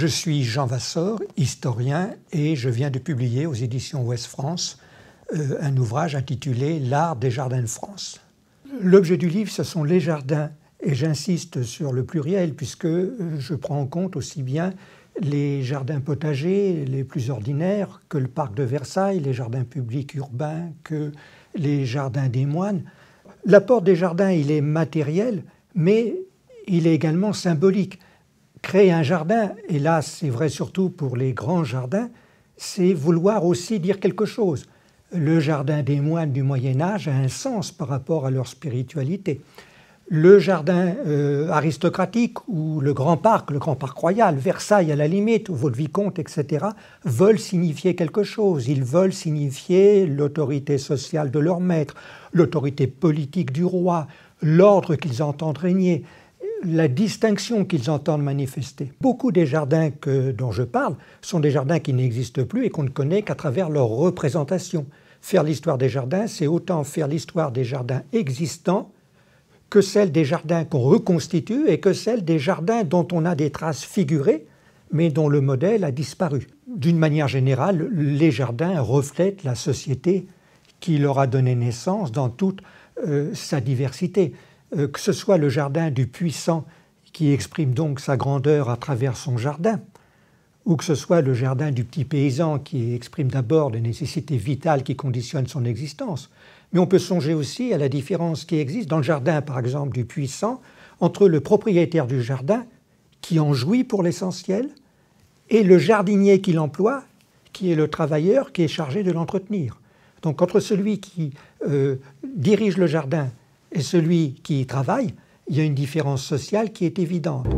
Je suis Jean Vassor, historien, et je viens de publier aux éditions Ouest France euh, un ouvrage intitulé L'art des jardins de France. L'objet du livre, ce sont les jardins, et j'insiste sur le pluriel, puisque euh, je prends en compte aussi bien les jardins potagers les plus ordinaires que le parc de Versailles, les jardins publics urbains, que les jardins des moines. L'apport des jardins, il est matériel, mais il est également symbolique créer un jardin, et là c'est vrai surtout pour les grands jardins, c'est vouloir aussi dire quelque chose. Le jardin des moines du Moyen Âge a un sens par rapport à leur spiritualité. Le jardin euh, aristocratique ou le grand parc, le grand parc royal, Versailles à la limite, ou le vicomte etc., veulent signifier quelque chose. Ils veulent signifier l'autorité sociale de leur maître, l'autorité politique du roi, l'ordre qu'ils entendent régner la distinction qu'ils entendent manifester. Beaucoup des jardins dont je parle sont des jardins qui n'existent plus et qu'on ne connaît qu'à travers leur représentation. Faire l'histoire des jardins, c'est autant faire l'histoire des jardins existants que celle des jardins qu'on reconstitue et que celle des jardins dont on a des traces figurées, mais dont le modèle a disparu. D'une manière générale, les jardins reflètent la société qui leur a donné naissance dans toute euh, sa diversité. Euh, que ce soit le jardin du puissant qui exprime donc sa grandeur à travers son jardin, ou que ce soit le jardin du petit paysan qui exprime d'abord les nécessités vitales qui conditionnent son existence. Mais on peut songer aussi à la différence qui existe dans le jardin, par exemple, du puissant, entre le propriétaire du jardin, qui en jouit pour l'essentiel, et le jardinier qui l'emploie, qui est le travailleur qui est chargé de l'entretenir. Donc entre celui qui euh, dirige le jardin et celui qui travaille, il y a une différence sociale qui est évidente.